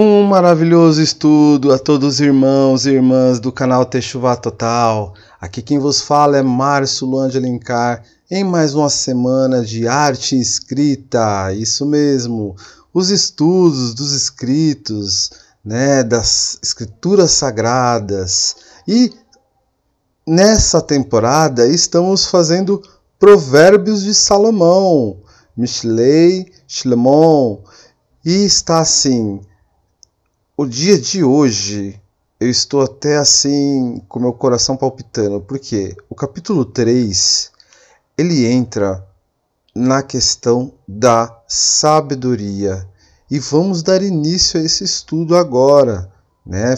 Um maravilhoso estudo a todos os irmãos e irmãs do canal Techuvá Total. Aqui quem vos fala é Márcio Luan de Alencar em mais uma semana de arte escrita. Isso mesmo, os estudos dos escritos, né, das escrituras sagradas. E nessa temporada estamos fazendo Provérbios de Salomão, Michelei, Shlemon. E está assim, o dia de hoje eu estou até assim com meu coração palpitando, porque o capítulo 3 ele entra na questão da sabedoria. E vamos dar início a esse estudo agora, né?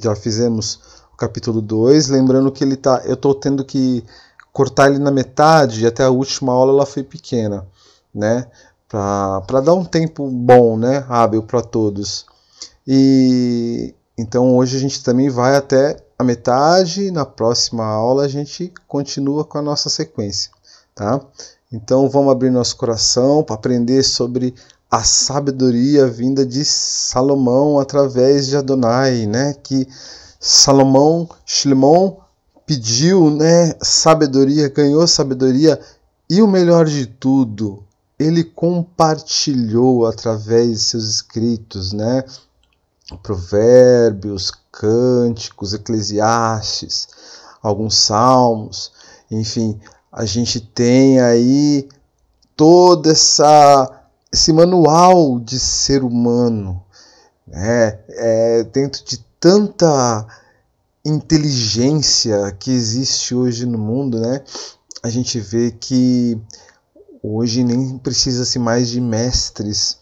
Já fizemos o capítulo 2, lembrando que ele tá, eu estou tendo que cortar ele na metade e até a última aula ela foi pequena, né? Para dar um tempo bom, né? Hábil para todos. E então hoje a gente também vai até a metade, na próxima aula a gente continua com a nossa sequência, tá? Então vamos abrir nosso coração para aprender sobre a sabedoria vinda de Salomão através de Adonai, né? Que Salomão, Shimon pediu, né, sabedoria, ganhou sabedoria e o melhor de tudo, ele compartilhou através de seus escritos, né? Então, provérbios, cânticos, eclesiastes, alguns salmos, enfim, a gente tem aí todo essa, esse manual de ser humano, né? É, dentro de tanta inteligência que existe hoje no mundo, né? A gente vê que hoje nem precisa-se mais de mestres,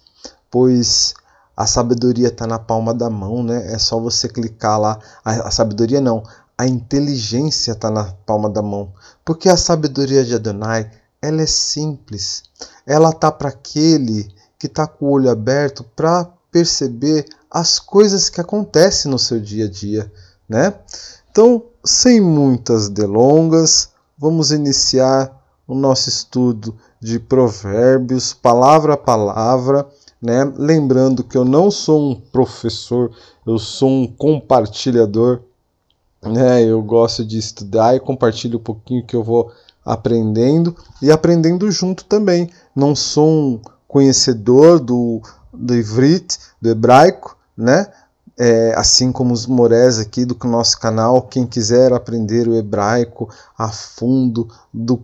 pois a sabedoria está na palma da mão, né? É só você clicar lá. A, a sabedoria não, a inteligência está na palma da mão. Porque a sabedoria de Adonai, ela é simples. Ela tá para aquele que está com o olho aberto para perceber as coisas que acontecem no seu dia a dia, né? Então, sem muitas delongas, vamos iniciar o nosso estudo de Provérbios, palavra a palavra né? Lembrando que eu não sou um professor, eu sou um compartilhador. Né? Eu gosto de estudar e compartilho um pouquinho que eu vou aprendendo e aprendendo junto também. Não sou um conhecedor do, do Ivrit, do hebraico, né? É, assim como os morés aqui do nosso canal, quem quiser aprender o hebraico a fundo, do,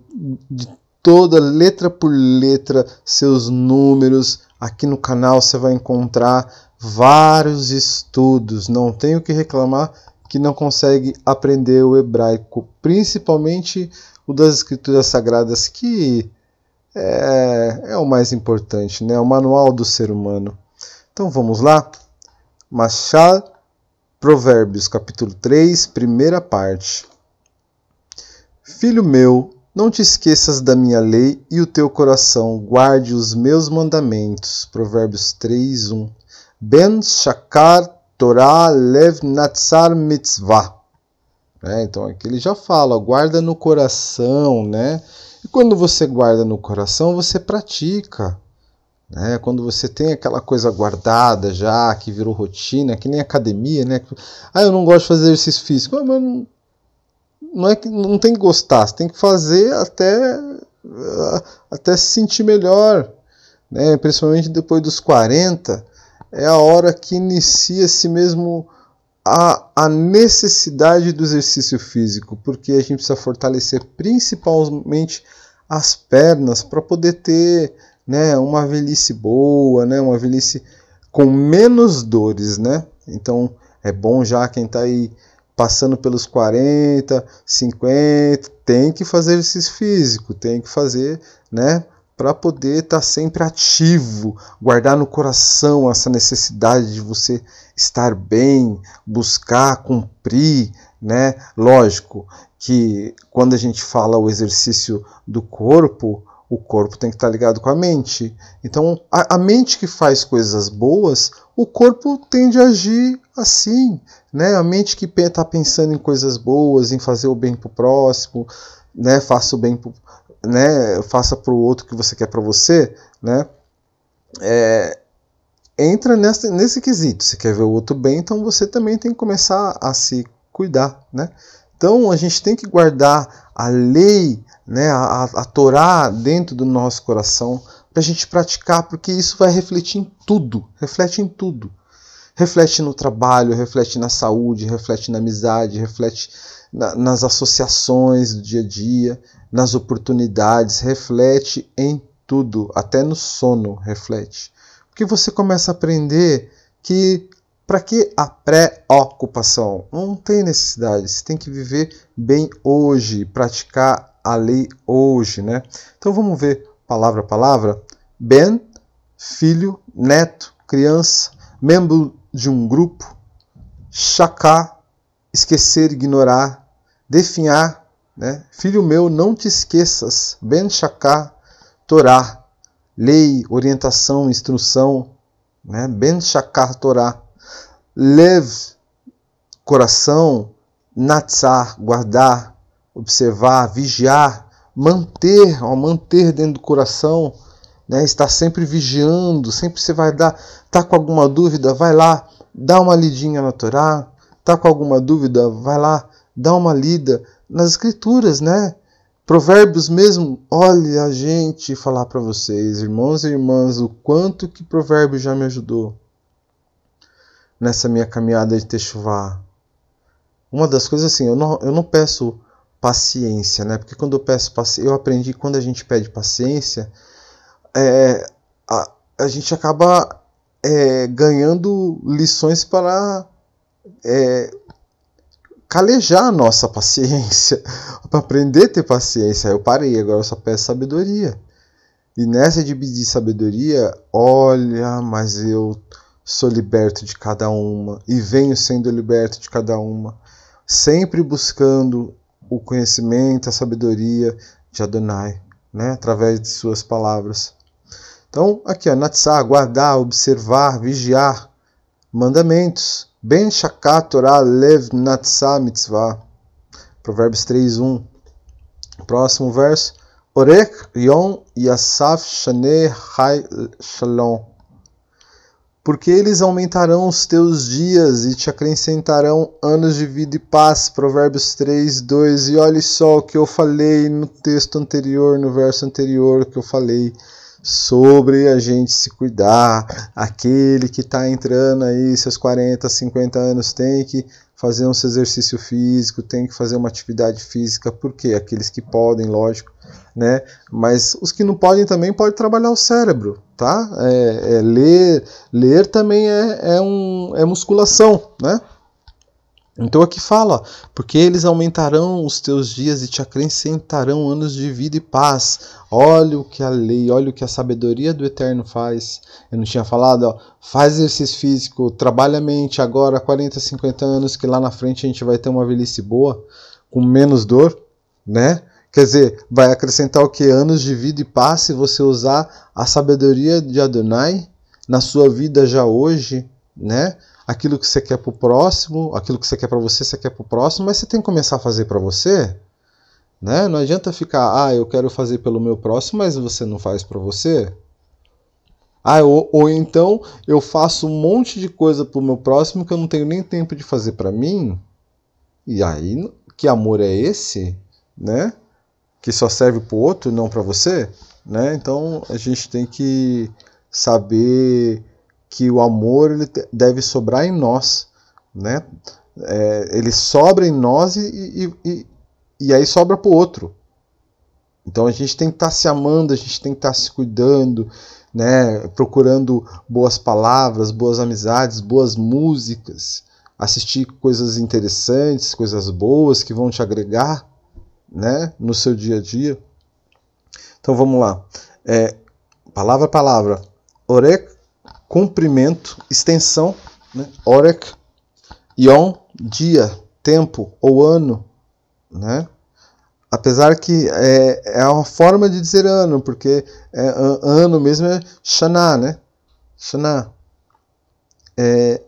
de toda letra por letra, seus números, Aqui no canal você vai encontrar vários estudos. Não tenho que reclamar que não consegue aprender o hebraico, principalmente o das escrituras sagradas, que é, é o mais importante, né? É o manual do ser humano. Então vamos lá? Machal, Provérbios, capítulo 3, primeira parte. Filho meu, não te esqueças da minha lei e o teu coração guarde os meus mandamentos. Provérbios 3, 1. Ben Shakar Torah Lev Natsar Mitzvah. É, então aqui ele já fala, guarda no coração, né? E quando você guarda no coração, você pratica. Né? Quando você tem aquela coisa guardada já, que virou rotina, que nem academia, né? Ah, eu não gosto de fazer exercício físico. Ah, mas não não é que não tem que gostar, você tem que fazer até eh, até se sentir melhor, né? Principalmente depois dos 40, é a hora que inicia-se mesmo a, a necessidade do exercício físico, porque a gente precisa fortalecer principalmente as pernas para poder ter, né, uma velhice boa, né, uma velhice com menos dores, né? Então é bom já quem está aí passando pelos 40, 50, tem que fazer exercício físico, tem que fazer, né? Para poder estar tá sempre ativo, guardar no coração essa necessidade de você estar bem, buscar, cumprir, né? Lógico que quando a gente fala o exercício do corpo, o corpo tem que estar tá ligado com a mente. Então, a, a, mente que faz coisas boas, o corpo tende a agir assim, né? A mente que está pensando em coisas boas, em fazer o bem para o próximo, né? faça o bem, pro, né? faça para o outro que você quer para você, né? É, entra nessa, nesse quesito. Se quer ver o outro bem, então você também tem que começar a se cuidar, né? Então a gente tem que guardar a lei, né, a, a Torá dentro do nosso coração para a gente praticar, porque isso vai refletir em tudo, reflete em tudo reflete no trabalho, reflete na saúde, reflete na amizade, reflete na, nas associações do dia a dia, nas oportunidades, reflete em tudo, até no sono reflete. Porque você começa a aprender que para que a pré-ocupação Não tem necessidade, você tem que viver bem hoje, praticar a lei hoje, né? Então vamos ver palavra a palavra. Ben, filho, neto, criança, membro de um grupo, chacar, esquecer, ignorar, definhar, né? Filho meu, não te esqueças, ben chacar, Torá, lei, orientação, instrução, né? ben chacar, Torá, lev, coração, natsar, guardar, observar, vigiar, manter, ó, manter dentro do coração, né? Está sempre vigiando, sempre você vai dar, tá com alguma dúvida, vai lá, dá uma lidinha na Torá, tá com alguma dúvida, vai lá, dá uma lida nas escrituras, né? Provérbios mesmo, olha a gente falar para vocês, irmãos e irmãs, o quanto que Provérbios já me ajudou nessa minha caminhada de Techuvá. Uma das coisas assim, eu não, eu não peço paciência, né? Porque quando eu peço paciência, eu aprendi quando a gente pede paciência, é, a, a gente acaba é, ganhando lições para é, calejar a nossa paciência, para aprender a ter paciência. Eu parei, agora eu só peço sabedoria. E nessa de pedir sabedoria, olha, mas eu sou liberto de cada uma e venho sendo liberto de cada uma, sempre buscando o conhecimento, a sabedoria de Adonai, né, através de suas palavras. Então, aqui, ó, natsar, guardar, observar, vigiar, mandamentos. Ben shakat Torah lev natsar mitzvah. Provérbios 3.1. Próximo verso. Orek yon yasaf shane hai shalom. Porque eles aumentarão os teus dias e te acrescentarão anos de vida e paz. Provérbios 3, 2. E olhe só o que eu falei no texto anterior, no verso anterior que eu falei sobre a gente se cuidar. Aquele que está entrando aí, seus 40, 50 anos, tem que fazer um exercício físico, tem que fazer uma atividade física, porque aqueles que podem, lógico, né? Mas os que não podem também pode trabalhar o cérebro, tá? É, é ler, ler também é, é, um, é musculação, né? Então aqui fala, porque eles aumentarão os teus dias e te acrescentarão anos de vida e paz. Olha o que a lei, olha o que a sabedoria do Eterno faz. Eu não tinha falado, ó, faz exercício físico, trabalha a mente agora, 40, 50 anos, que lá na frente a gente vai ter uma velhice boa, com menos dor, né? Quer dizer, vai acrescentar o que? Anos de vida e paz se você usar a sabedoria de Adonai na sua vida já hoje, né? aquilo que você quer para o próximo, aquilo que você quer para você, você quer para o próximo, mas você tem que começar a fazer para você. Né? Não adianta ficar, ah, eu quero fazer pelo meu próximo, mas você não faz para você. Ah, ou, ou, então eu faço um monte de coisa para meu próximo que eu não tenho nem tempo de fazer para mim. E aí, que amor é esse, né? Que só serve para o outro, não para você, né? Então a gente tem que saber que o amor ele deve sobrar em nós, né? É, ele sobra em nós e, e, e, e aí sobra para o outro. Então a gente tem que estar tá se amando, a gente tem que estar tá se cuidando, né? procurando boas palavras, boas amizades, boas músicas, assistir coisas interessantes, coisas boas que vão te agregar né? no seu dia a dia. Então vamos lá. É, palavra palavra. Orek comprimento, extensão, né? orek, dia, tempo ou ano, né? Apesar que é, é uma forma de dizer ano, porque é, ano mesmo é Shana, né? Shana. É,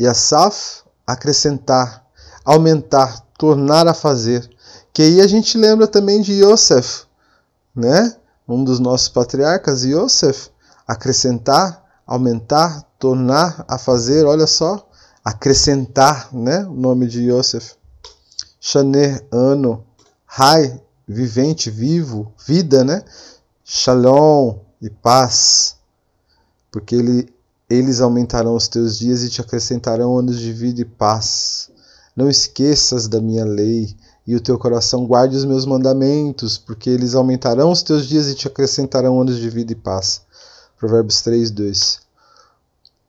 Yasaf, acrescentar, aumentar, tornar a fazer. Que aí a gente lembra também de Yosef, né? Um dos nossos patriarcas, Yosef, acrescentar, aumentar, tornar a fazer, olha só, acrescentar, né? O nome de Yosef. Shaner, ano, Rai, vivente, vivo, vida, né? Shalom e paz, porque ele, eles aumentarão os teus dias e te acrescentarão anos de vida e paz. Não esqueças da minha lei e o teu coração guarde os meus mandamentos, porque eles aumentarão os teus dias e te acrescentarão anos de vida e paz. Provérbios 3, 2.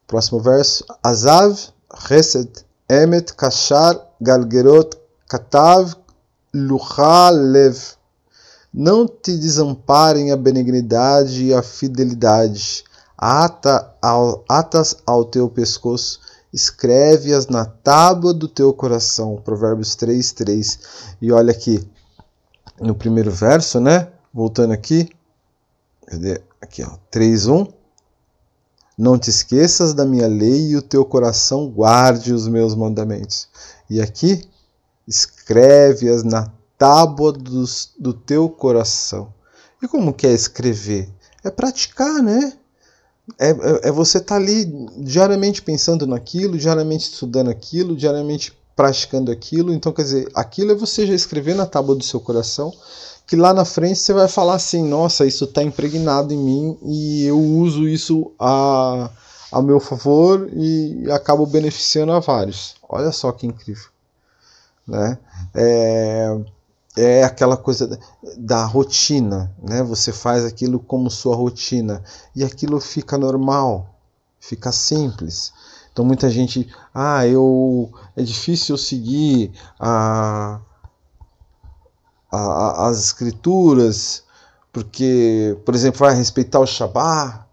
Próximo verso. Azav Reset, Emet Kashar Galgerot Katav Lev. Não te desamparem a benignidade e a fidelidade. Ata ao, atas ao teu pescoço, escreve-as na tábua do teu coração. Provérbios 3, 3. E olha aqui, no primeiro verso, né? Voltando aqui, Cadê? Aqui, ó. 3, 1. Não te esqueças da minha lei e o teu coração guarde os meus mandamentos. E aqui, escreve-as na tábua dos, do teu coração. E como que é escrever? É praticar, né? É, é, é você estar tá ali diariamente pensando naquilo, diariamente estudando aquilo, diariamente praticando aquilo. Então, quer dizer, aquilo é você já escrever na tábua do seu coração que lá na frente você vai falar assim: nossa, isso está impregnado em mim e eu uso isso a, a meu favor e acabo beneficiando a vários. Olha só que incrível. Né? É, é aquela coisa da, da rotina, né? Você faz aquilo como sua rotina e aquilo fica normal, fica simples. Então muita gente, ah, eu é difícil eu seguir a a, as escrituras, porque, por exemplo, vai respeitar o Shabat.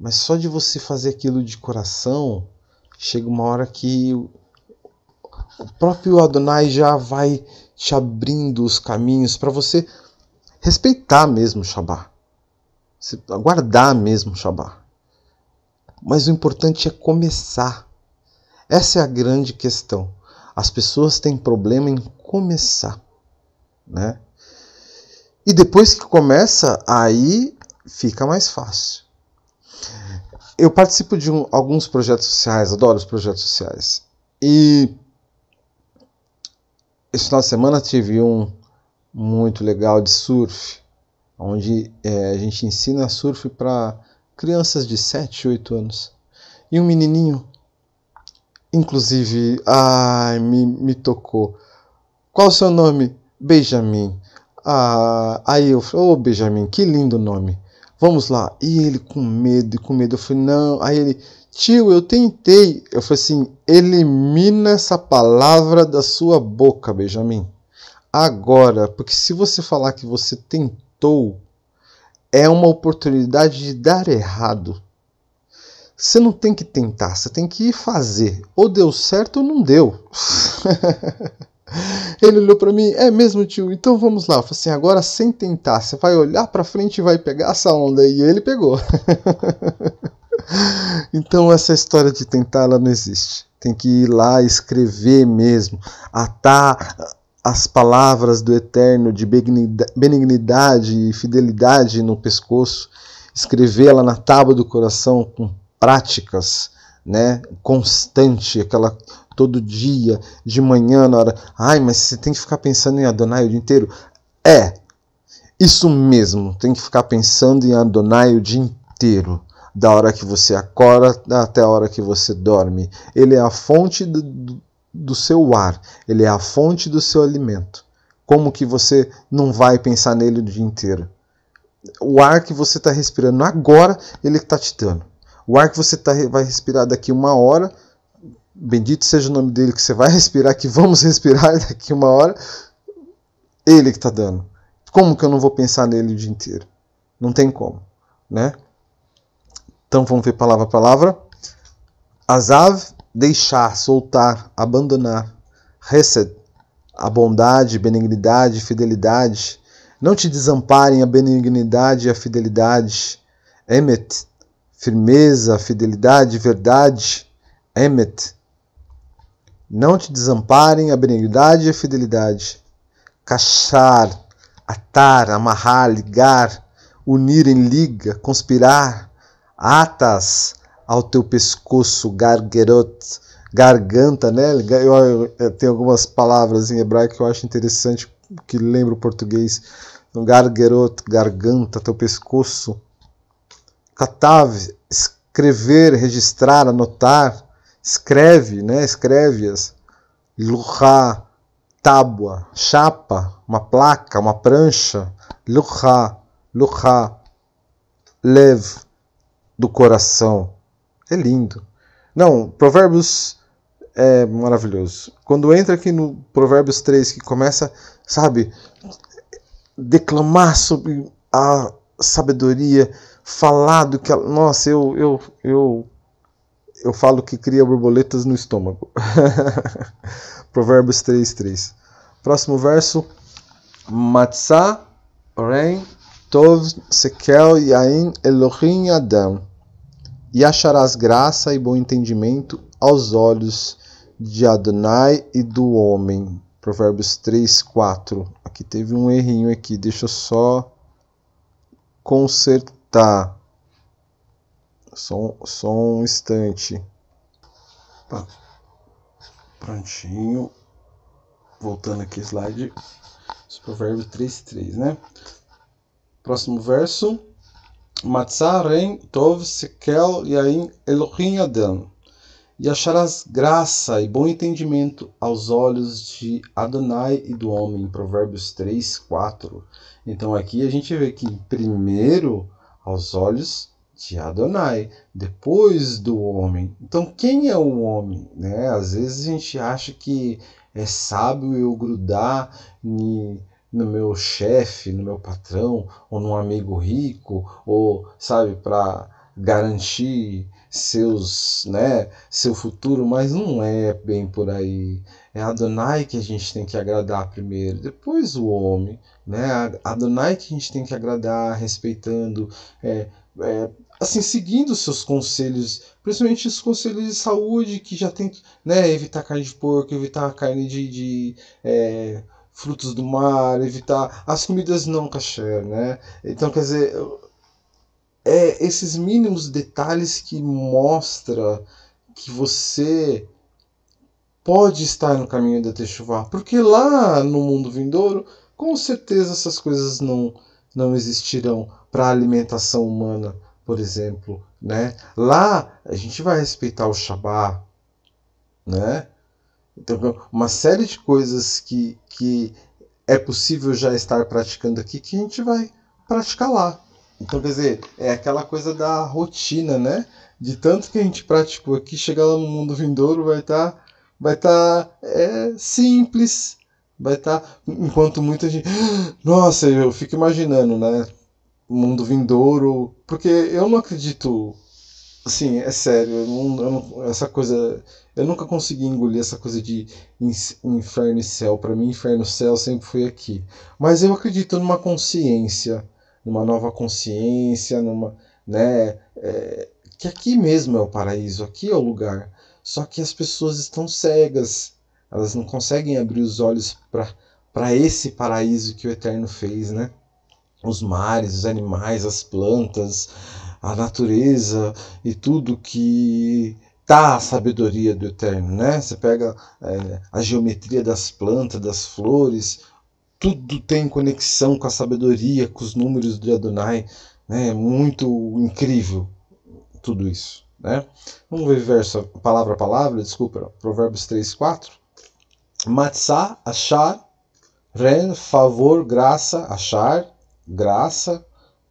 Mas só de você fazer aquilo de coração, chega uma hora que o próprio Adonai já vai te abrindo os caminhos para você respeitar mesmo o Shabat, guardar mesmo o Shabat. Mas o importante é começar. Essa é a grande questão. As pessoas têm problema em começar né? E depois que começa, aí fica mais fácil. Eu participo de um, alguns projetos sociais, adoro os projetos sociais. E esse final de semana tive um muito legal de surf, onde é, a gente ensina surf para crianças de 7, 8 anos. E um menininho, inclusive, ai, me, me tocou. Qual o seu nome? Benjamin. Ah, aí eu falei, ô oh, Benjamin, que lindo nome. Vamos lá. E ele com medo, com medo. Eu falei, não. Aí ele, tio, eu tentei. Eu falei assim, elimina essa palavra da sua boca, Benjamin. Agora, porque se você falar que você tentou, é uma oportunidade de dar errado. Você não tem que tentar, você tem que ir fazer. Ou deu certo ou não deu. Ele olhou para mim, é mesmo tio, então vamos lá. Eu falei assim, agora sem tentar, você vai olhar para frente e vai pegar essa onda. E ele pegou. então essa história de tentar, ela não existe. Tem que ir lá escrever mesmo, atar as palavras do Eterno de benignidade e fidelidade no pescoço, escrevê-la na tábua do coração com práticas, né, constante, aquela todo dia, de manhã, na hora. Ai, mas você tem que ficar pensando em Adonai o dia inteiro? É, isso mesmo, tem que ficar pensando em Adonai o dia inteiro. Da hora que você acorda até a hora que você dorme. Ele é a fonte do, do seu ar, ele é a fonte do seu alimento. Como que você não vai pensar nele o dia inteiro? O ar que você está respirando agora, ele está te dando. O ar que você tá, vai respirar daqui uma hora, bendito seja o nome dele, que você vai respirar, que vamos respirar daqui uma hora, ele que está dando. Como que eu não vou pensar nele o dia inteiro? Não tem como, né? Então vamos ver palavra a palavra. Azav, deixar, soltar, abandonar. Hesed, a bondade, benignidade, fidelidade. Não te desamparem a benignidade e a fidelidade. Emet, firmeza, fidelidade, verdade. Emet, não te desamparem a benignidade e a fidelidade. Cachar, atar, amarrar, ligar, unir em liga, conspirar. Atas ao teu pescoço, gargerot, garganta, né? Eu, tem algumas palavras em hebraico que eu acho interessante, que lembra o português. Então, gargerot, garganta, teu pescoço. Katav, escrever, registrar, anotar escreve, né? Escreve-as. Luchá, tábua, chapa, uma placa, uma prancha. Luchá, luchá, lev, do coração. É lindo. Não, Provérbios é maravilhoso. Quando entra aqui no Provérbios 3, que começa, sabe, declamar sobre a sabedoria, falar do que ela. Nossa, eu, eu, eu eu falo que cria borboletas no estômago. Provérbios 3:3. Próximo verso. Matzah, Ren, Tov, Sekel, Yain, Elohim, Adam. E acharás graça e bom entendimento aos olhos de Adonai e do homem. Provérbios 3:4. Aqui teve um errinho aqui, deixa eu só consertar. Só, só um instante. Tá. Prontinho. Voltando aqui slide. Esse provérbio 3.3, né? Próximo verso. Matzaren tov sekel yain Elohim Adam. E acharás graça e bom entendimento aos olhos de Adonai e do homem. Provérbios 3, 4. Então aqui a gente vê que primeiro aos olhos de Adonai, depois do homem. Então, quem é o homem? Né? Às vezes a gente acha que é sábio eu grudar ni, no meu chefe, no meu patrão, ou num amigo rico, ou, sabe, para garantir seus, né, seu futuro, mas não é bem por aí. É Adonai que a gente tem que agradar primeiro, depois o homem, né? Adonai que a gente tem que agradar, respeitando, é, é, assim seguindo seus conselhos, principalmente os conselhos de saúde que já tem, né, evitar carne de porco, evitar carne de, de é, frutos do mar, evitar as comidas não caché, né? Então, quer dizer, é esses mínimos detalhes que mostra que você pode estar no caminho da Teshuvah, porque lá no mundo vindouro, com certeza essas coisas não não existirão para a alimentação humana, por exemplo, né? Lá a gente vai respeitar o Shabat, né? Então, uma série de coisas que, que é possível já estar praticando aqui que a gente vai praticar lá. Então, quer dizer, é aquela coisa da rotina, né? De tanto que a gente praticou aqui, chegar lá no mundo vindouro vai estar tá, vai tá, é, simples, vai estar. Tá, enquanto muita gente. Nossa, eu fico imaginando, né? mundo vindouro, porque eu não acredito. Assim, é sério, eu não, eu não, essa coisa. Eu nunca consegui engolir essa coisa de inferno e céu. Para mim, inferno e céu sempre foi aqui. Mas eu acredito numa consciência, numa nova consciência, numa. né? É, que aqui mesmo é o paraíso, aqui é o lugar. Só que as pessoas estão cegas, elas não conseguem abrir os olhos para esse paraíso que o Eterno fez, né? os mares, os animais, as plantas, a natureza e tudo que tá a sabedoria do Eterno, né? Você pega é, a geometria das plantas, das flores, tudo tem conexão com a sabedoria, com os números de Adonai, né? É muito incrível tudo isso, né? Vamos ver verso, palavra a palavra, desculpa, Provérbios 3, 4. Matzah, achar, ren, favor, graça, achar, graça,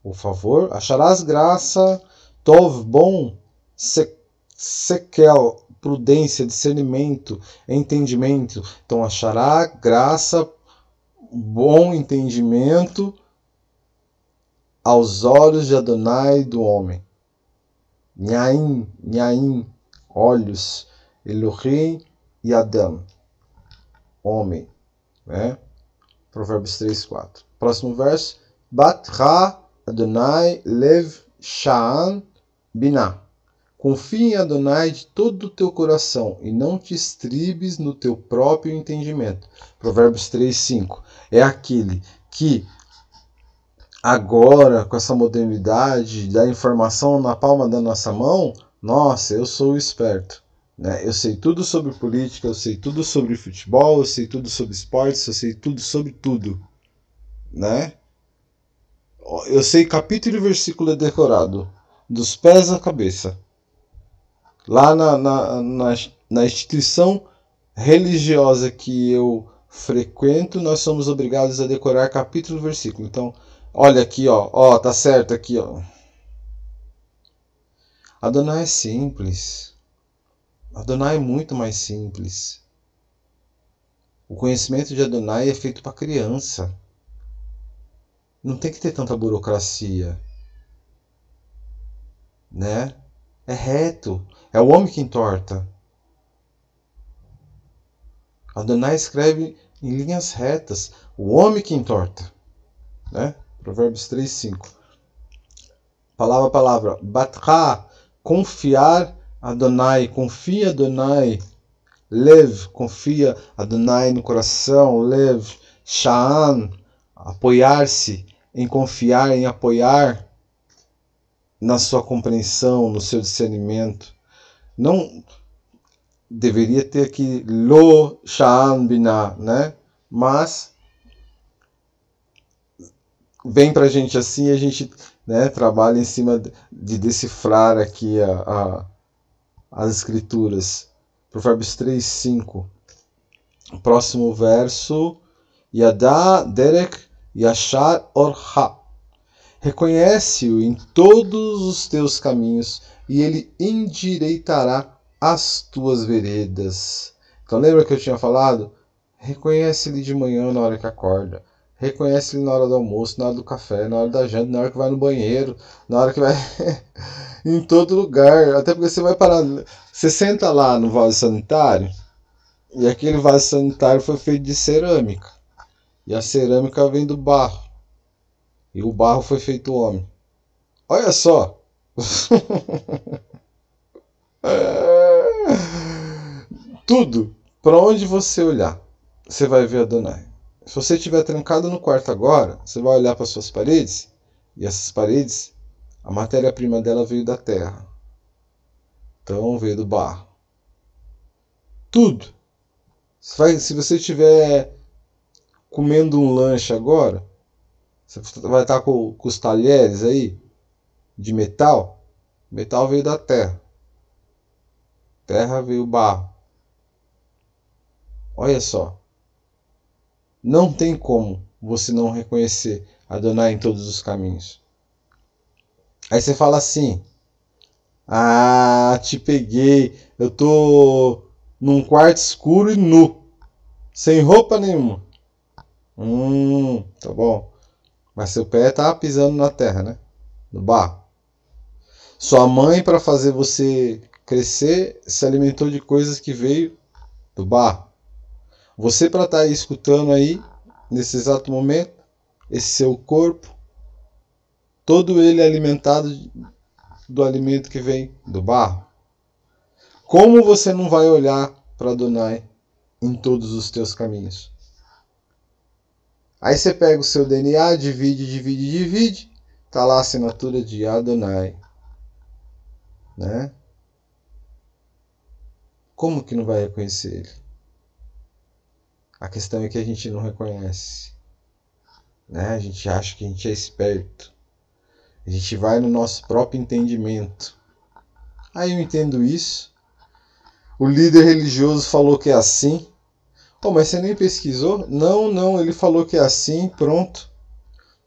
o favor. Acharás graça, tov, bom, se, sequel, prudência, discernimento, entendimento. Então achará graça, bom entendimento aos olhos de Adonai do homem. Nhaim, Nhaim, olhos, Elohim e Adam, homem. Né? Provérbios 3, 4. Próximo verso. Batra Adonai Lev Sha'an Binah. Confia em Adonai de todo o teu coração e não te estribes no teu próprio entendimento. Provérbios 3, 5. É aquele que agora, com essa modernidade da informação na palma da nossa mão, nossa, eu sou esperto. Né? Eu sei tudo sobre política, eu sei tudo sobre futebol, eu sei tudo sobre esportes, eu sei tudo sobre tudo. Né? Eu sei capítulo e versículo é decorado, dos pés à cabeça. Lá na, na, na, na instituição religiosa que eu frequento, nós somos obrigados a decorar capítulo e versículo. Então, olha aqui, ó, ó, tá certo aqui, ó. Adonai é simples. Adonai é muito mais simples. O conhecimento de Adonai é feito para criança não tem que ter tanta burocracia. Né? É reto. É o homem que entorta. Adonai escreve em linhas retas. O homem que entorta. Né? Provérbios 3, 5. Palavra a palavra. Batra, confiar Adonai. Confia Adonai. Lev, confia Adonai no coração. Lev, Sha'an, apoiar-se em confiar, em apoiar na sua compreensão, no seu discernimento. Não deveria ter aqui lo sha'an binah, né? Mas vem para a gente assim, a gente né, trabalha em cima de decifrar aqui a, a, as escrituras. Provérbios 3, 5. O próximo verso. Yadá derek Yashar Orha. Reconhece-o em todos os teus caminhos e ele endireitará as tuas veredas. Então lembra que eu tinha falado? Reconhece-lhe de manhã na hora que acorda. Reconhece-lhe na hora do almoço, na hora do café, na hora da janta, na hora que vai no banheiro, na hora que vai em todo lugar. Até porque você vai parar. Você senta lá no vaso sanitário e aquele vaso sanitário foi feito de cerâmica. E a cerâmica vem do barro. E o barro foi feito homem. Olha só! Tudo para onde você olhar, você vai ver Adonai. Se você estiver trancado no quarto agora, você vai olhar para suas paredes e essas paredes, a matéria-prima dela veio da terra. Então veio do barro. Tudo. Se você tiver comendo um lanche agora, você vai estar com, com os talheres aí de metal. Metal veio da terra. Terra veio barro. Olha só. Não tem como você não reconhecer Adonai em todos os caminhos. Aí você fala assim: Ah, te peguei. Eu tô num quarto escuro e nu, sem roupa nenhuma. Hum, tá bom. Mas seu pé tá pisando na terra, né? No barro. Sua mãe, para fazer você crescer, se alimentou de coisas que veio do barro. Você, para estar tá escutando aí, nesse exato momento, esse seu corpo, todo ele é alimentado do alimento que vem do barro. Como você não vai olhar para Adonai em todos os teus caminhos? Aí você pega o seu DNA, divide, divide, divide, tá lá a assinatura de Adonai. Né? Como que não vai reconhecer ele? A questão é que a gente não reconhece. Né? A gente acha que a gente é esperto. A gente vai no nosso próprio entendimento. Aí eu entendo isso. O líder religioso falou que é assim. Pô, mas você nem pesquisou? Não, não, ele falou que é assim, pronto.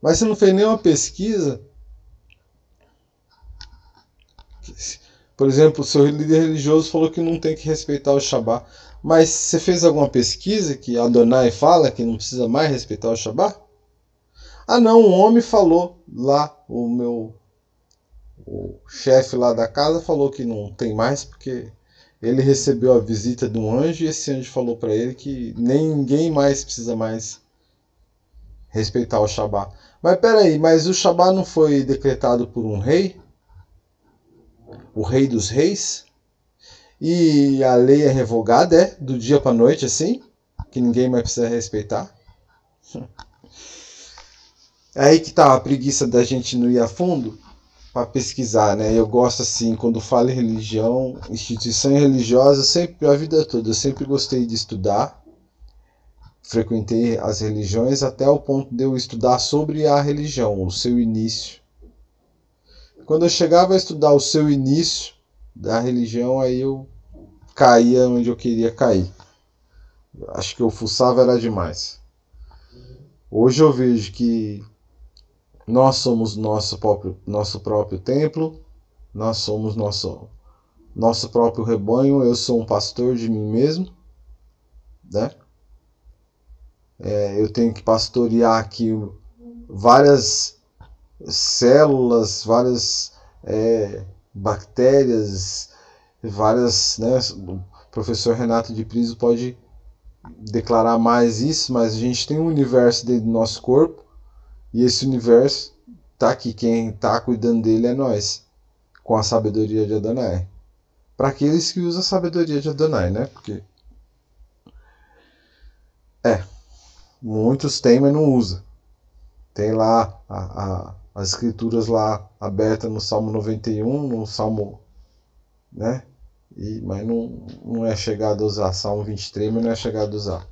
Mas você não fez nenhuma pesquisa? Por exemplo, seu líder religioso falou que não tem que respeitar o shabá. Mas você fez alguma pesquisa que Adonai fala que não precisa mais respeitar o shabá? Ah não, um homem falou lá, o meu o chefe lá da casa falou que não tem mais porque ele recebeu a visita de um anjo e esse anjo falou para ele que ninguém mais precisa mais respeitar o Shabat. Mas peraí, mas o Shabat não foi decretado por um rei? O rei dos reis? E a lei é revogada, é? Do dia para noite, assim? Que ninguém mais precisa respeitar? Hum. É aí que tá a preguiça da gente não ir a fundo para pesquisar, né? Eu gosto assim, quando falo em religião, instituição religiosa, sempre a vida toda, eu sempre gostei de estudar. Frequentei as religiões até o ponto de eu estudar sobre a religião, o seu início. Quando eu chegava a estudar o seu início da religião, aí eu caía onde eu queria cair. Acho que eu fuçava era demais. Hoje eu vejo que nós somos nosso próprio, nosso próprio templo, nós somos nosso, nosso próprio rebanho. Eu sou um pastor de mim mesmo, né? É, eu tenho que pastorear aqui várias células, várias é, bactérias, várias. Né? O professor Renato de Priso pode declarar mais isso, mas a gente tem um universo dentro do nosso corpo e esse universo tá aqui, quem tá cuidando dele é nós, com a sabedoria de Adonai. Para aqueles que usam a sabedoria de Adonai, né? Porque é, muitos têm, mas não usa. Tem lá a, a, as escrituras lá abertas no Salmo 91, no Salmo, né? E, mas não, não é chegado a usar. Salmo 23, mas não é chegado a usar.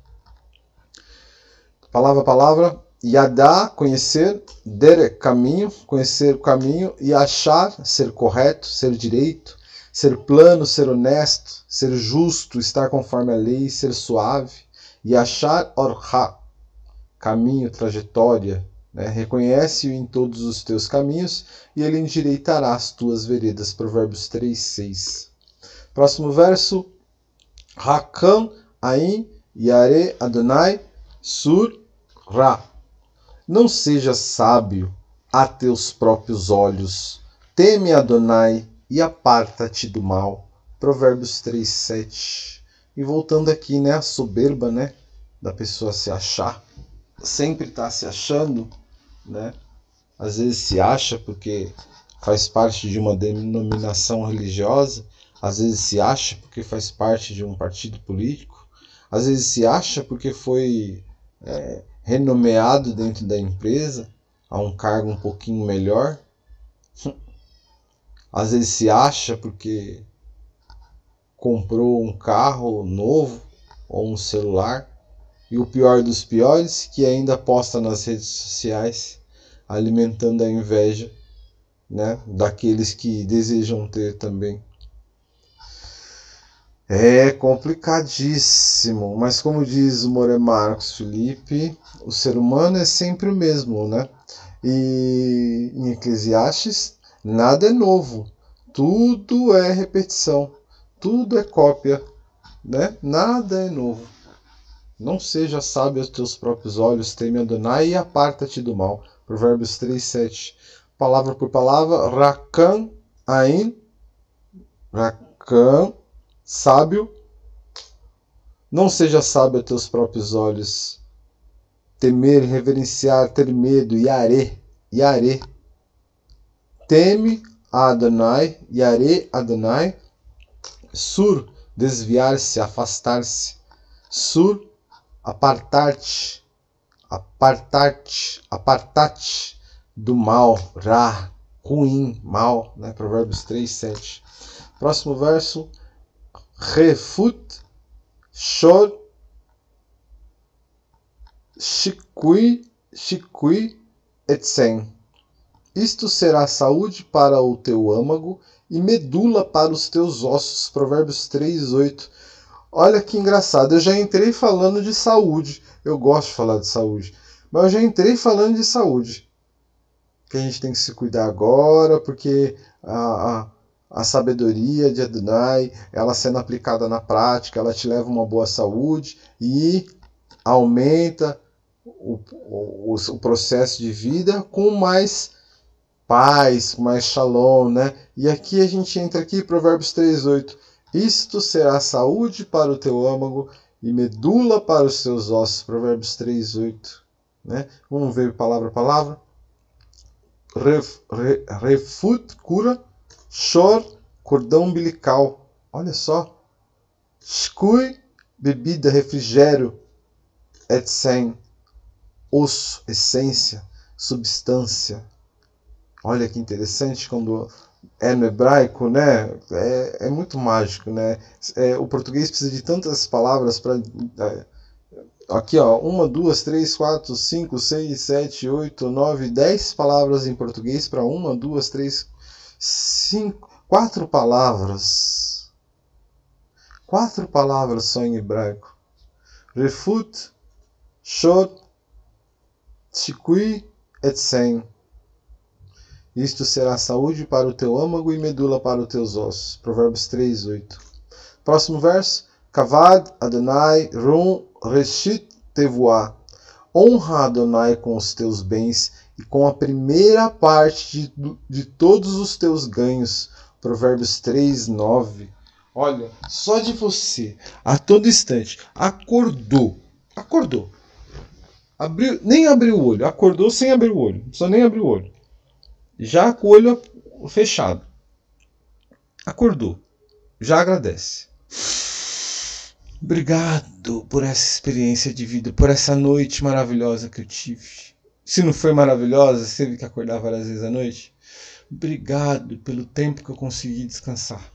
Palavra palavra, Yadá, conhecer, der, caminho, conhecer o caminho, e achar, ser correto, ser direito, ser plano, ser honesto, ser justo, estar conforme a lei, ser suave, e achar, orha, caminho, trajetória, né? reconhece-o em todos os teus caminhos, e ele endireitará as tuas veredas. Provérbios 3, 6. Próximo verso, Rakan, Ain, Yare, Adonai, Sur, Ra. Não seja sábio a teus próprios olhos. Teme Adonai e aparta-te do mal. Provérbios 3, 7. E voltando aqui, né, a soberba, né, da pessoa se achar, sempre está se achando, né? Às vezes se acha porque faz parte de uma denominação religiosa, às vezes se acha porque faz parte de um partido político, às vezes se acha porque foi é, renomeado dentro da empresa a um cargo um pouquinho melhor. Às vezes se acha porque comprou um carro novo ou um celular. E o pior dos piores, que ainda posta nas redes sociais, alimentando a inveja né, daqueles que desejam ter também. É complicadíssimo, mas como diz o More Marcos Felipe, o ser humano é sempre o mesmo, né? E em Eclesiastes, nada é novo, tudo é repetição, tudo é cópia, né? Nada é novo. Não seja sábio aos teus próprios olhos, teme Adonai e aparta-te do mal. Provérbios 3, 7. Palavra por palavra, Rakan Ain, Rakan sábio, não seja sábio a teus próprios olhos. Temer, reverenciar, ter medo, Yare, Yare. Teme a Adonai, Yare Adonai. Sur, desviar-se, afastar-se. Sur, apartar-te, apartar-te, apartar-te do mal, Ra, ruim, mal, né? Provérbios 3, 7. Próximo verso refute, chor, chicui, chicui, etsen. Isto será saúde para o teu âmago e medula para os teus ossos. Provérbios 3, 8. Olha que engraçado, eu já entrei falando de saúde. Eu gosto de falar de saúde, mas eu já entrei falando de saúde. Que a gente tem que se cuidar agora, porque a, a a sabedoria de Adonai, ela sendo aplicada na prática, ela te leva uma boa saúde e aumenta o, o, o processo de vida com mais paz, mais shalom, né? E aqui a gente entra aqui, Provérbios 3:8. Isto será saúde para o teu âmago e medula para os seus ossos. Provérbios 3:8, né? Vamos ver palavra a palavra. Ref, re, refut cura Chor, cordão umbilical. Olha só. Skui, bebida, refrigério. Etsen, osso, essência, substância. Olha que interessante quando é no hebraico, né? É, é muito mágico, né? É, o português precisa de tantas palavras para. É, aqui, ó, uma, duas, três, quatro, cinco, seis, sete, oito, nove, dez palavras em português para uma, duas, três, cinco, quatro palavras. Quatro palavras só em hebraico. Refut, shot Tikui, Etzen. Isto será saúde para o teu âmago e medula para os teus ossos. Provérbios 3, 8. Próximo verso. Kavad Adonai Rum Reshit Tevoá. Honra Adonai com os teus bens e com a primeira parte de, de todos os teus ganhos. Provérbios 3, 9. Olha, só de você, a todo instante, acordou, acordou, abriu, nem abriu o olho, acordou sem abrir o olho, só nem abriu o olho, já com o olho fechado, acordou, já agradece. Obrigado por essa experiência de vida, por essa noite maravilhosa que eu tive. Se não foi maravilhosa, você teve que acordar várias vezes à noite. Obrigado pelo tempo que eu consegui descansar.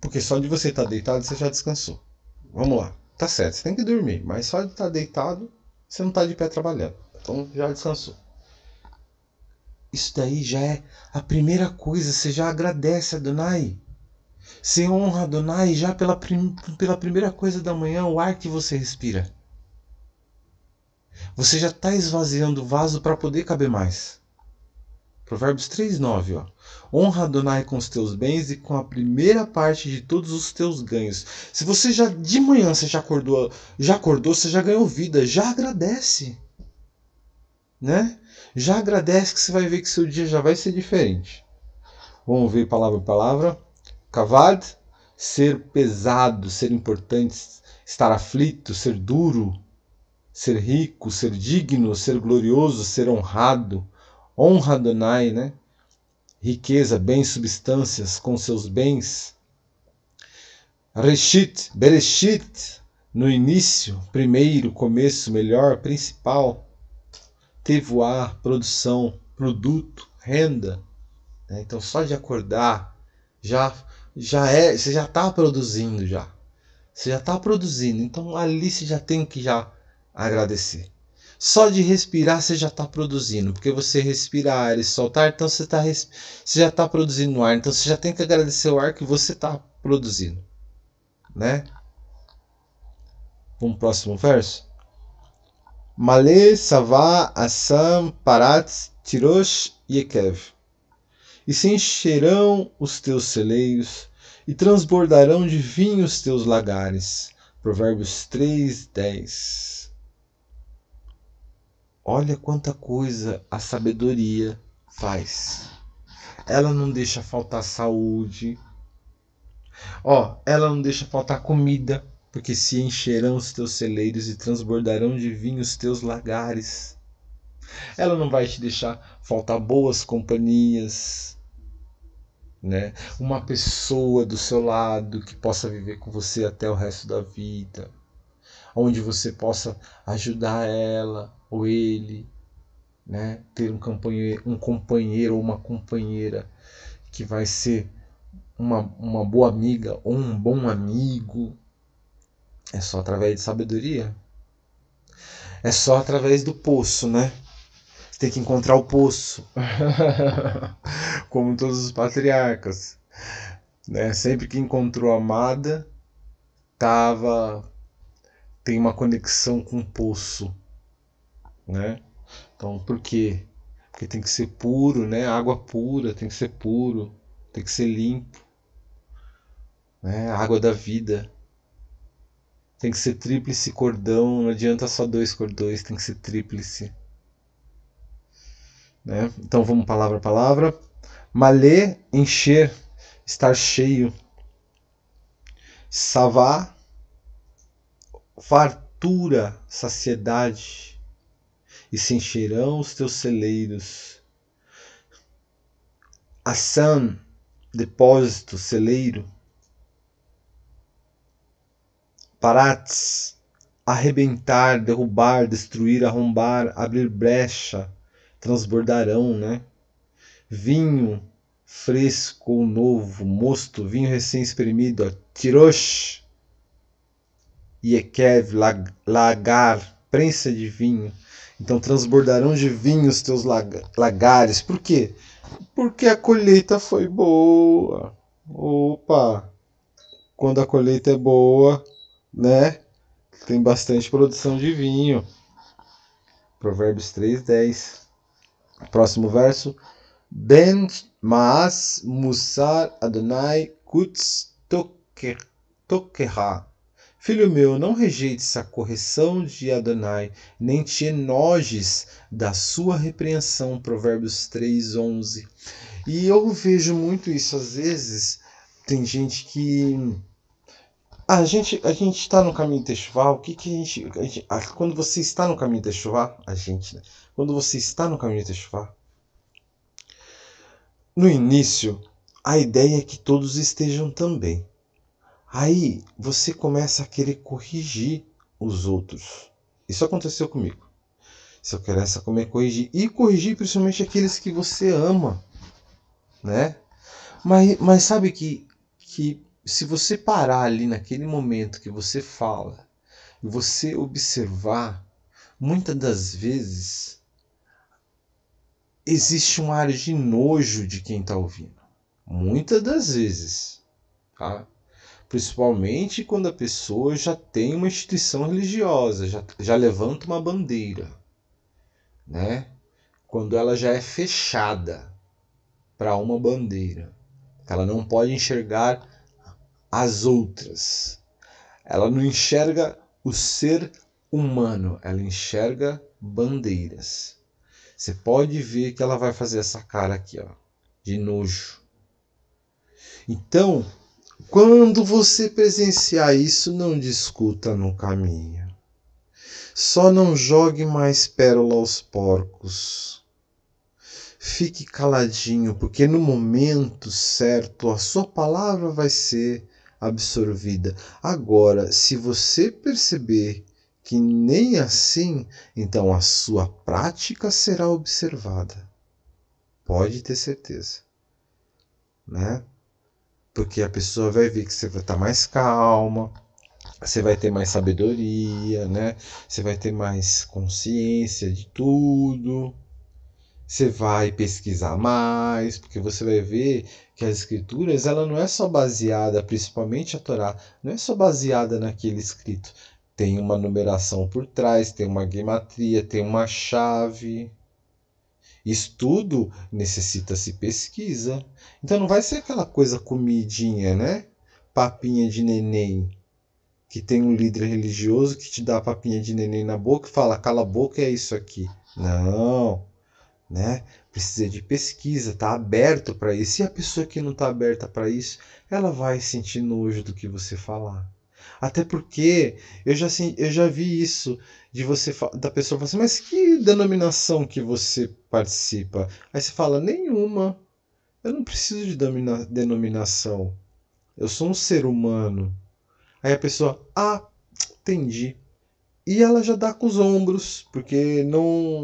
Porque só de você estar tá deitado você já descansou. Vamos lá. Tá certo, você tem que dormir, mas só de estar tá deitado você não está de pé trabalhando. Então já descansou. Isso daí já é a primeira coisa, você já agradece a Donai. Você honra a Donai já pela, prim pela primeira coisa da manhã, o ar que você respira. Você já está esvaziando o vaso para poder caber mais. Provérbios 3,9, ó. Honra Adonai com os teus bens e com a primeira parte de todos os teus ganhos. Se você já de manhã você já acordou, já acordou, você já ganhou vida, já agradece. Né? Já agradece que você vai ver que seu dia já vai ser diferente. Vamos ver palavra por palavra. Cavad, ser pesado, ser importante, estar aflito, ser duro, ser rico, ser digno, ser glorioso, ser honrado. Honra Adonai, né? Riqueza, bens, substâncias com seus bens. Reshit, Bereshit, no início, primeiro, começo, melhor, principal. Tevoar, produção, produto, renda. Né? Então só de acordar já já é, você já está produzindo já. Você já está produzindo, então ali você já tem que já agradecer. Só de respirar você já está produzindo, porque você respira ar e soltar, então você, tá, você já está produzindo ar, então você já tem que agradecer o ar que você está produzindo. Né? um próximo verso? Male Savá Assam Parat Tirosh Yekev. E se encherão os teus celeiros, e transbordarão de vinho os teus lagares. Provérbios 3, 10. Olha quanta coisa a sabedoria faz. Ela não deixa faltar saúde. Ó, ela não deixa faltar comida, porque se encherão os teus celeiros e transbordarão de vinho os teus lagares. Ela não vai te deixar faltar boas companhias, né? Uma pessoa do seu lado que possa viver com você até o resto da vida, onde você possa ajudar ela, ou ele, né? Ter um companheiro, um companheiro ou uma companheira que vai ser uma, uma boa amiga ou um bom amigo. É só através de sabedoria. É só através do poço, né? Você tem que encontrar o poço. Como todos os patriarcas. Né? Sempre que encontrou a amada, tava tem uma conexão com o poço né? Então, por quê? Porque tem que ser puro, né? Água pura, tem que ser puro, tem que ser limpo, né? Água da vida. Tem que ser tríplice cordão, não adianta só dois cordões, tem que ser tríplice. Né? Então vamos palavra a palavra. Malê, encher, estar cheio. Savá, fartura, saciedade e se encherão os teus celeiros. Assan, depósito, celeiro. Parats, arrebentar, derrubar, destruir, arrombar, abrir brecha, transbordarão, né? Vinho fresco ou novo, mosto, vinho recém-exprimido, tirosh, yekev, lagar, prensa de vinho, então transbordarão de vinho os teus lagares. Por quê? Porque a colheita foi boa. Opa! Quando a colheita é boa, né? Tem bastante produção de vinho. Provérbios 3:10. Próximo verso. Ben Maas Musar Adonai Kutz Tokerah Filho meu, não rejeites a correção de Adonai, nem te enojes da sua repreensão. Provérbios 3, 11. E eu vejo muito isso às vezes. Tem gente que. A gente a gente está no caminho textual. O que, que a gente, a, gente, Quando você está no caminho textual, a gente, né? Quando você está no caminho textual, no início, a ideia é que todos estejam também. Aí você começa a querer corrigir os outros. Isso aconteceu comigo. Se eu quisesse comer, corrigir. E corrigir principalmente aqueles que você ama. Né? Mas, mas sabe que, que se você parar ali naquele momento que você fala, e você observar, muitas das vezes existe um ar de nojo de quem está ouvindo. Muitas das vezes. Tá? principalmente quando a pessoa já tem uma instituição religiosa, já, já levanta uma bandeira, né? Quando ela já é fechada para uma bandeira, ela não pode enxergar as outras, ela não enxerga o ser humano, ela enxerga bandeiras. Você pode ver que ela vai fazer essa cara aqui, ó, de nojo. Então, quando você presenciar isso, não discuta no caminho. Só não jogue mais pérola aos porcos. Fique caladinho, porque no momento certo a sua palavra vai ser absorvida. Agora, se você perceber que nem assim, então a sua prática será observada. Pode ter certeza, né? porque a pessoa vai ver que você vai estar tá mais calma, você vai ter mais sabedoria, né? Você vai ter mais consciência de tudo. Você vai pesquisar mais, porque você vai ver que as escrituras, ela não é só baseada, principalmente a Torá, não é só baseada naquele escrito. Tem uma numeração por trás, tem uma gematria, tem uma chave. Estudo necessita-se pesquisa. Então não vai ser aquela coisa comidinha, né? Papinha de neném. Que tem um líder religioso que te dá a papinha de neném na boca e fala: cala a boca, é isso aqui. Não. Né? Precisa de pesquisa, tá aberto para isso. E a pessoa que não está aberta para isso, ela vai sentir nojo do que você falar. Até porque eu já, assim, eu já vi isso de você da pessoa falar assim, mas que denominação que você participa? Aí você fala, nenhuma. Eu não preciso de denominação. Eu sou um ser humano. Aí a pessoa, ah, entendi. E ela já dá com os ombros, porque não,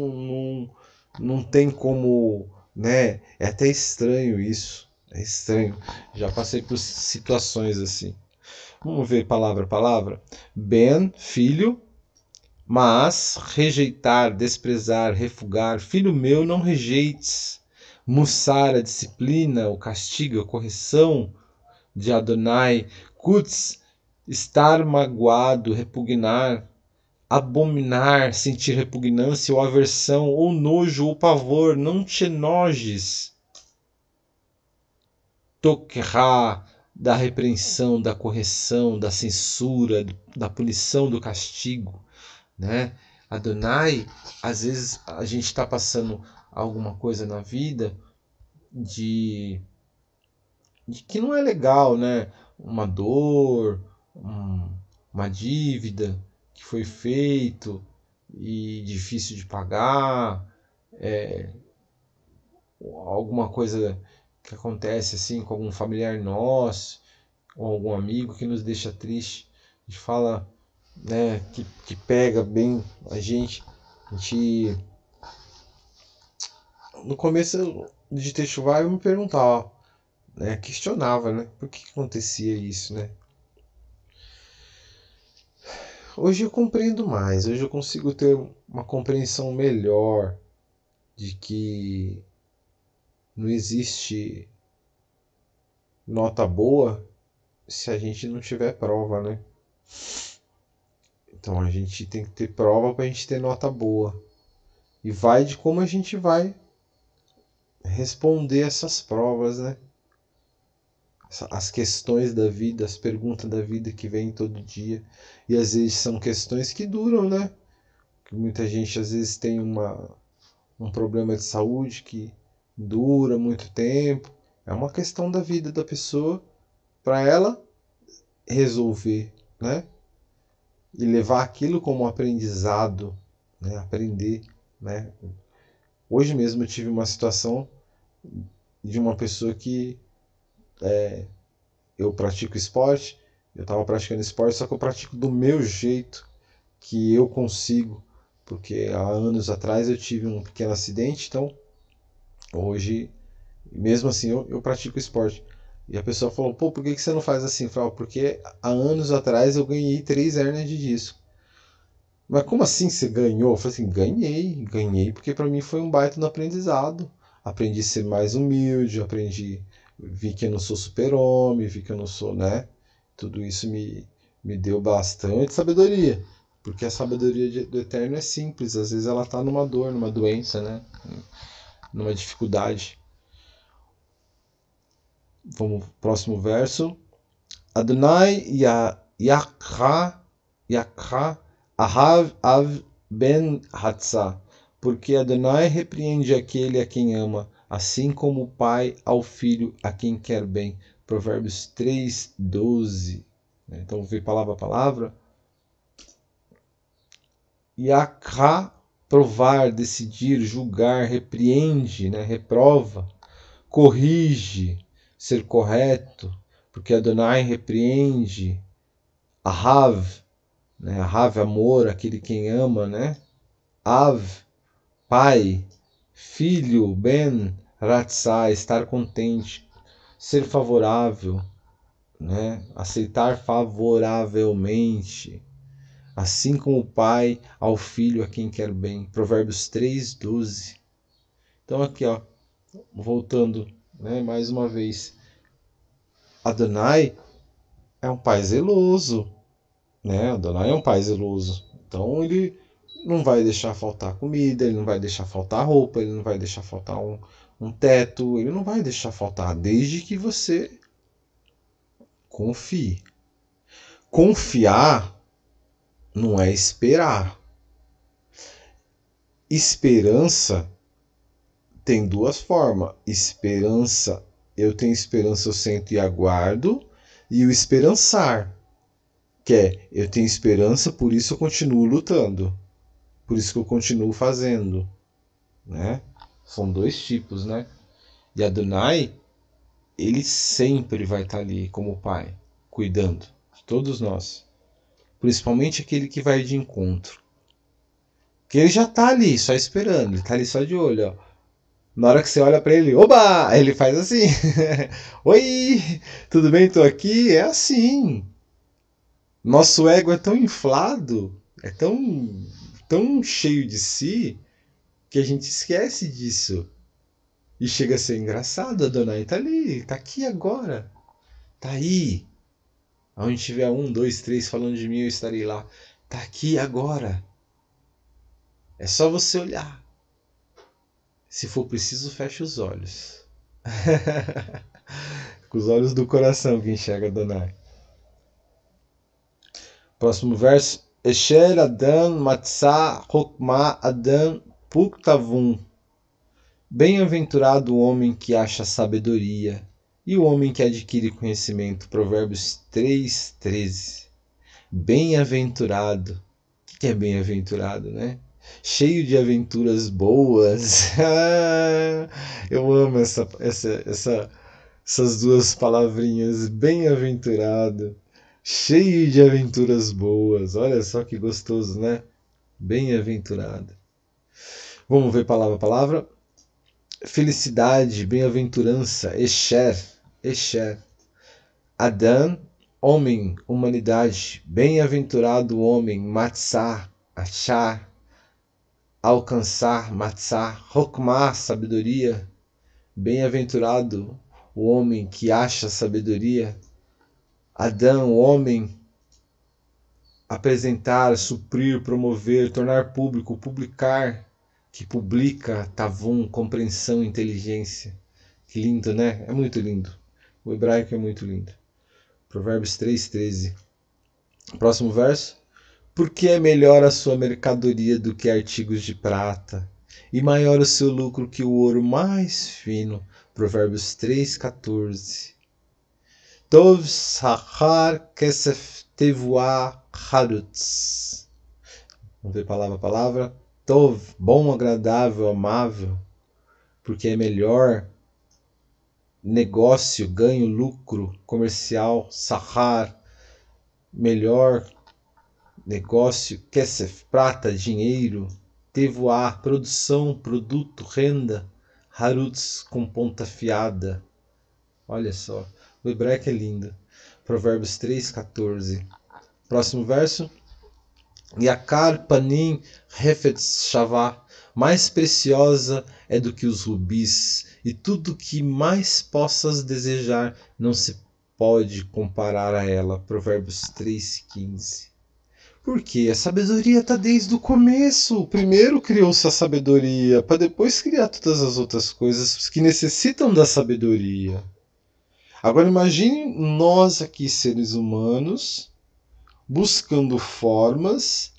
não, não tem como, né? É até estranho isso. É estranho. Já passei por situações assim. Vamos ver palavra a palavra. Ben, filho, mas rejeitar, desprezar, refugar, filho meu, não rejeites. Mussar a disciplina, o castigo, a correção de Adonai. Kutz, estar magoado, repugnar, abominar, sentir repugnância ou aversão, ou nojo ou pavor, não te enojes. Tokerá, da repreensão, da correção, da censura, da punição, do castigo, né? Adonai, às vezes a gente está passando alguma coisa na vida de, de que não é legal, né? Uma dor, um, uma dívida que foi feito e difícil de pagar, é, alguma coisa que acontece assim com algum familiar nosso ou algum amigo que nos deixa triste, e fala, né, que, que pega bem a gente, a gente no começo de ter chuva eu me perguntava, né, questionava, né, por que acontecia isso, né? Hoje eu compreendo mais, hoje eu consigo ter uma compreensão melhor de que não existe nota boa se a gente não tiver prova, né? Então a gente tem que ter prova para a gente ter nota boa. E vai de como a gente vai responder essas provas, né? As questões da vida, as perguntas da vida que vem todo dia. E às vezes são questões que duram, né? Muita gente às vezes tem uma, um problema de saúde que dura muito tempo. É uma questão da vida da pessoa para ela resolver, né? E levar aquilo como aprendizado, né? Aprender, né? Hoje mesmo eu tive uma situação de uma pessoa que é, eu pratico esporte, eu estava praticando esporte, só que eu pratico do meu jeito que eu consigo, porque há anos atrás eu tive um pequeno acidente, então Hoje, mesmo assim, eu, eu pratico esporte. E a pessoa falou, pô, por que, que você não faz assim? Eu falei, ah, porque há anos atrás eu ganhei três hernias de disco. Mas como assim você ganhou? Eu falei assim, ganhei, ganhei, porque para mim foi um baita no aprendizado. Aprendi a ser mais humilde, aprendi, vi que eu não sou super-homem, vi que eu não sou, né? Tudo isso me, me deu bastante sabedoria. Porque a sabedoria do Eterno é simples, às vezes ela está numa dor, numa doença, né? numa dificuldade. Vamos próximo verso. Adonai Yakra Yakra Ahav Av Ben Hatsa. porque Adonai repreende aquele a quem ama, assim como o pai ao filho a quem quer bem. Provérbios 3, 12. Então, vou ver palavra a palavra. Yakra provar, decidir, julgar, repreende, né? reprova, corrige, ser correto, porque Adonai repreende, Ahav, né? Ahav, amor, aquele quem ama, né? Av, pai, filho, ben, ratzá, estar contente, ser favorável, né? aceitar favoravelmente, assim como o pai ao filho a quem quer bem. Provérbios 3, 12. Então aqui, ó, voltando né, mais uma vez, Adonai é um pai zeloso, né? Adonai é um pai zeloso. Então ele não vai deixar faltar comida, ele não vai deixar faltar roupa, ele não vai deixar faltar um, um teto, ele não vai deixar faltar, desde que você confie. Confiar não é esperar. Esperança tem duas formas. Esperança, eu tenho esperança, eu sento e aguardo, e o esperançar, que é eu tenho esperança, por isso eu continuo lutando. Por isso que eu continuo fazendo, né? São dois tipos, né? E Adonai, ele sempre vai estar ali como pai, cuidando de todos nós principalmente aquele que vai de encontro. Que ele já tá ali, só esperando, ele tá ali só de olho, ó. Na hora que você olha para ele, oba, ele faz assim. Oi, tudo bem? Tô aqui. É assim. Nosso ego é tão inflado, é tão tão cheio de si que a gente esquece disso. E chega a ser engraçado, a dona tá ali, tá aqui agora. Tá aí, Aonde tiver um, dois, três falando de mim, eu estarei lá. Está aqui agora. É só você olhar. Se for preciso, feche os olhos. Com os olhos do coração que enxerga Donai. Próximo verso. Esher Adam Matzah Chokmah Adam Puktavum. Bem-aventurado o homem que acha sabedoria e o homem que adquire conhecimento, Provérbios 13. Bem-aventurado. O que é bem-aventurado, né? Cheio de aventuras boas. Eu amo essa, essa, essa, essas duas palavrinhas. Bem-aventurado. Cheio de aventuras boas. Olha só que gostoso, né? Bem-aventurado. Vamos ver palavra a palavra? felicidade, bem-aventurança, Esher, Esher. Adão, homem, humanidade, bem-aventurado o homem, Matzah, achar, alcançar, Matzah, Rokmah, sabedoria, bem-aventurado o homem que acha sabedoria. Adão, homem, apresentar, suprir, promover, tornar público, publicar, que publica tavum tá compreensão, inteligência. Que lindo, né? É muito lindo. O hebraico é muito lindo. Provérbios 3:13. Próximo verso. Porque é melhor a sua mercadoria do que artigos de prata, e maior o seu lucro que o ouro mais fino. Provérbios 3:14. Tov sahar kesef harutz. Vamos ver palavra a palavra. Tov, bom, agradável, amável, porque é melhor negócio, ganho, lucro, comercial, sahar, melhor negócio, kesef, prata, dinheiro, Tevoar, produção, produto, renda, haruts com ponta fiada. Olha só, o hebraico é lindo. Provérbios 3,14. Próximo verso. Yakar Panim Hefet Shavah, mais preciosa é do que os rubis, e tudo que mais possas desejar não se pode comparar a ela. Provérbios 3,15. Porque a sabedoria está desde o começo. Primeiro criou-se a sabedoria, para depois criar todas as outras coisas que necessitam da sabedoria. Agora imagine nós aqui, seres humanos, buscando formas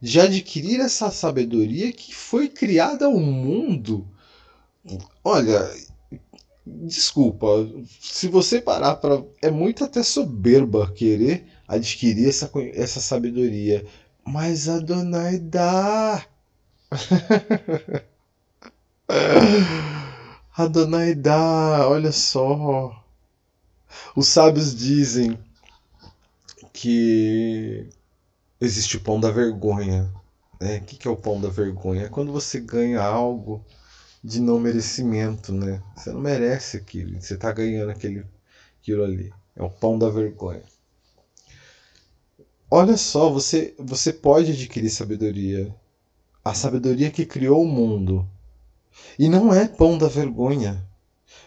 de adquirir essa sabedoria que foi criada ao mundo. Olha, desculpa, se você parar para. É muito até soberba querer adquirir essa, essa sabedoria, mas Adonai dá. Adonai dá, olha só. Os sábios dizem: que existe o pão da vergonha. Né? O que é o pão da vergonha? É quando você ganha algo de não merecimento, né? Você não merece aquilo, você está ganhando aquele, aquilo ali. É o pão da vergonha. Olha só, você, você pode adquirir sabedoria. A sabedoria que criou o mundo. E não é pão da vergonha.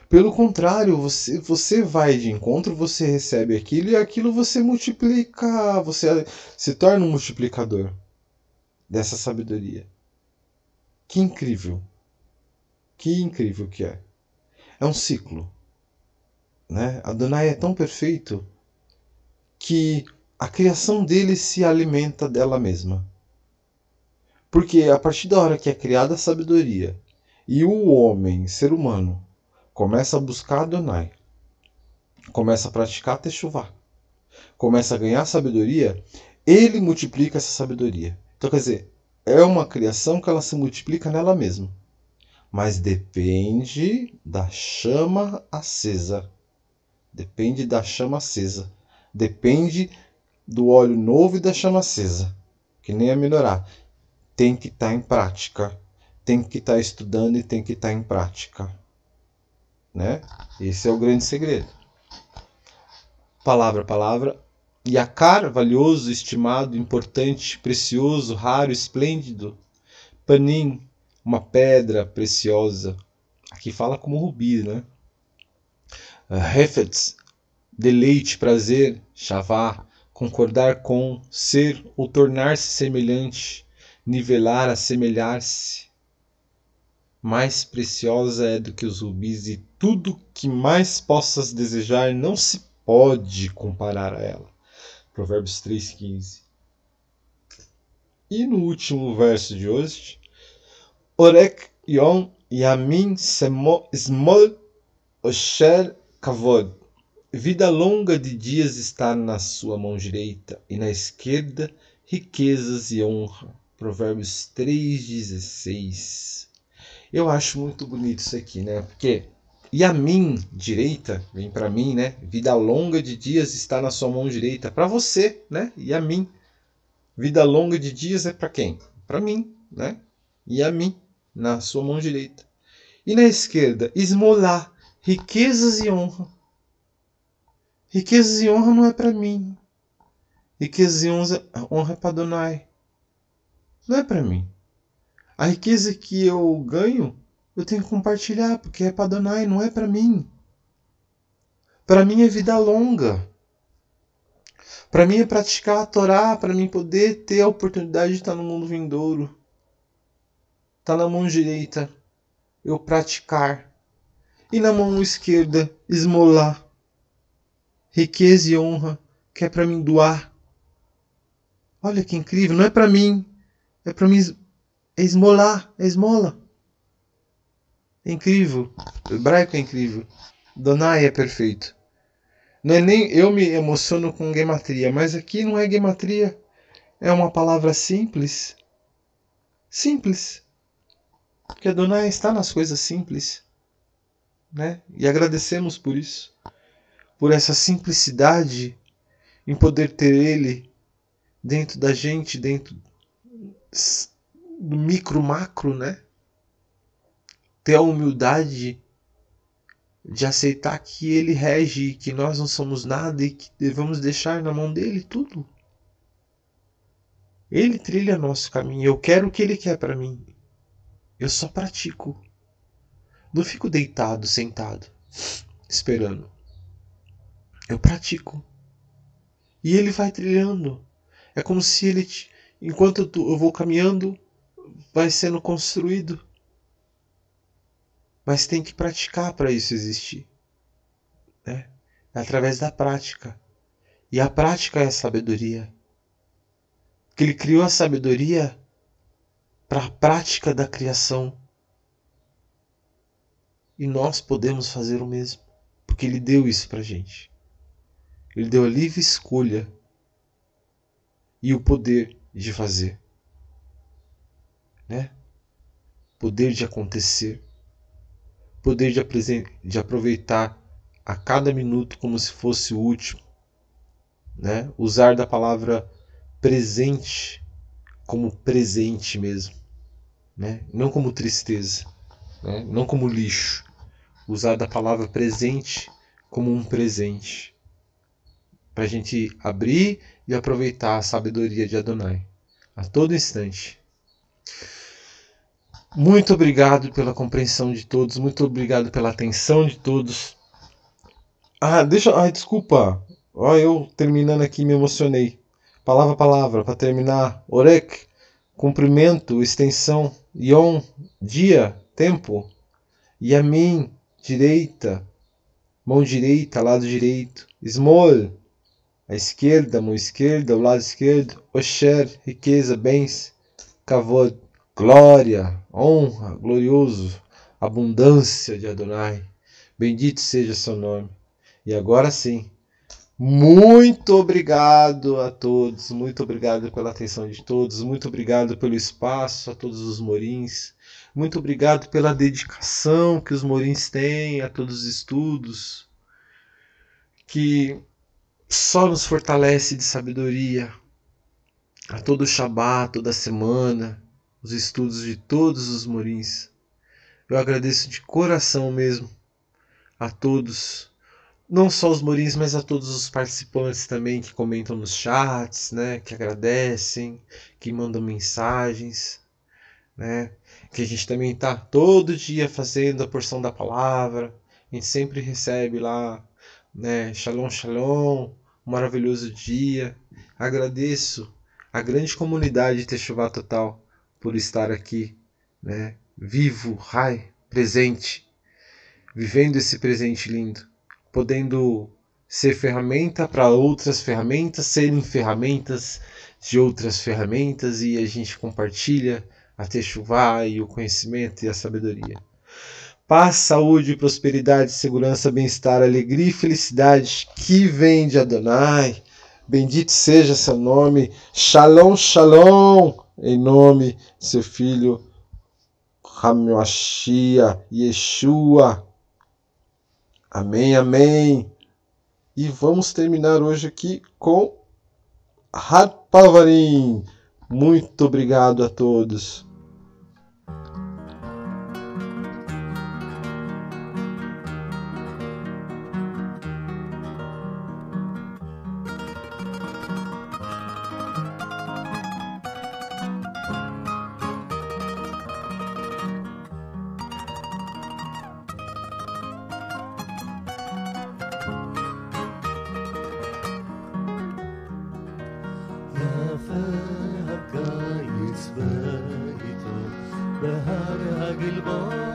Pelo contrário, você, você vai de encontro, você recebe aquilo e aquilo você multiplica, você se torna um multiplicador dessa sabedoria. Que incrível! Que incrível que é! É um ciclo. Né? Adonai é tão perfeito que a criação dele se alimenta dela mesma. Porque a partir da hora que é criada a sabedoria e o homem, ser humano, Começa a buscar Adonai. Começa a praticar Teshuvah. Começa a ganhar sabedoria. Ele multiplica essa sabedoria. Então, quer dizer, é uma criação que ela se multiplica nela mesma. Mas depende da chama acesa. Depende da chama acesa. Depende do óleo novo e da chama acesa. Que nem a melhorar. Tem que estar tá em prática. Tem que estar tá estudando e tem que estar tá em prática. Né? Esse é o grande segredo. Palavra, palavra. Yakar, valioso, estimado, importante, precioso, raro, esplêndido. Panim, uma pedra preciosa. Aqui fala como rubi, né? Ah, Hefetz, deleite, prazer, shavá, concordar com, ser ou tornar-se semelhante, nivelar, assemelhar-se mais preciosa é do que os rubis e tudo que mais possas desejar não se pode comparar a ela. Provérbios 3,15. E no último verso de hoje, Orek yon yamin smol osher kavod. Vida longa de dias está na sua mão direita e na esquerda riquezas e honra. Provérbios 3,16. Eu acho muito bonito isso aqui, né? Porque e a mim direita, vem para mim, né? Vida longa de dias está na sua mão direita, para você, né? E a mim. Vida longa de dias é para quem? Para mim, né? E a mim na sua mão direita. E na esquerda, esmolar riquezas e honra. Riquezas e honra não é para mim. Riquezas e honra, é para Donai. Não é para mim. A riqueza que eu ganho, eu tenho que compartilhar, porque é para Donai, não é para mim. Para mim é vida longa. Para mim é praticar a Torá, para mim poder ter a oportunidade de estar no mundo vindouro. Está na mão direita eu praticar e na mão esquerda esmolar. Riqueza e honra que é para mim doar. Olha que incrível, não é para mim, é para mim esmolar, esmola. É incrível. O hebraico é incrível. Donai é perfeito. Não é nem eu me emociono com gematria, mas aqui não é gematria. É uma palavra simples. Simples. Porque donai está nas coisas simples. Né? E agradecemos por isso. Por essa simplicidade em poder ter Ele dentro da gente, dentro do micro macro, né? Ter a humildade de aceitar que ele rege, que nós não somos nada e que devemos deixar na mão dele tudo. Ele trilha nosso caminho, eu quero o que ele quer para mim. Eu só pratico. Não fico deitado, sentado, esperando. Eu pratico. E ele vai trilhando. É como se ele, enquanto eu vou caminhando, vai sendo construído. Mas tem que praticar para isso existir. Né? É através da prática. E a prática é a sabedoria. Que ele criou a sabedoria para a prática da criação. E nós podemos fazer o mesmo, porque ele deu isso para gente. Ele deu a livre escolha e o poder de fazer né? Poder de acontecer, poder de, de aproveitar a cada minuto como se fosse o último, né? Usar da palavra presente como presente mesmo, né? Não como tristeza, né? Não como lixo. Usar da palavra presente como um presente para a gente abrir e aproveitar a sabedoria de Adonai a todo instante. Muito obrigado pela compreensão de todos, muito obrigado pela atenção de todos. Ah, deixa. Ah, desculpa. Ó, eu terminando aqui me emocionei. Palavra a palavra, para terminar. Orek, cumprimento, extensão. Yon, dia, tempo. Yamin, direita. Mão direita, lado direito. Smol, a esquerda, mão esquerda, o lado esquerdo. Osher, riqueza, bens. Kavod, glória, honra, glorioso, abundância de Adonai. Bendito seja seu nome. E agora sim, muito obrigado a todos, muito obrigado pela atenção de todos, muito obrigado pelo espaço a todos os morins, muito obrigado pela dedicação que os morins têm a todos os estudos, que só nos fortalece de sabedoria a todo o Shabat, toda semana os estudos de todos os morins. Eu agradeço de coração mesmo a todos, não só os morins, mas a todos os participantes também que comentam nos chats, né, que agradecem, que mandam mensagens, né, que a gente também tá todo dia fazendo a porção da palavra. A gente sempre recebe lá, né, Shalom, Shalom, um maravilhoso dia. Agradeço a grande comunidade Techuvá Total por estar aqui, né? Vivo, rai, presente, vivendo esse presente lindo, podendo ser ferramenta para outras ferramentas, serem ferramentas de outras ferramentas e a gente compartilha a Techuvá e o conhecimento e a sabedoria. Paz, saúde, prosperidade, segurança, bem-estar, alegria e felicidade que vem de Adonai. Bendito seja seu nome. Shalom, shalom em nome de seu filho Hamashiach Yeshua. Amém, amém. E vamos terminar hoje aqui com Rad Pavarim. Muito obrigado a todos. bilbao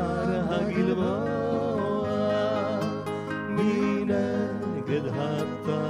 haragilwa Bina gadhata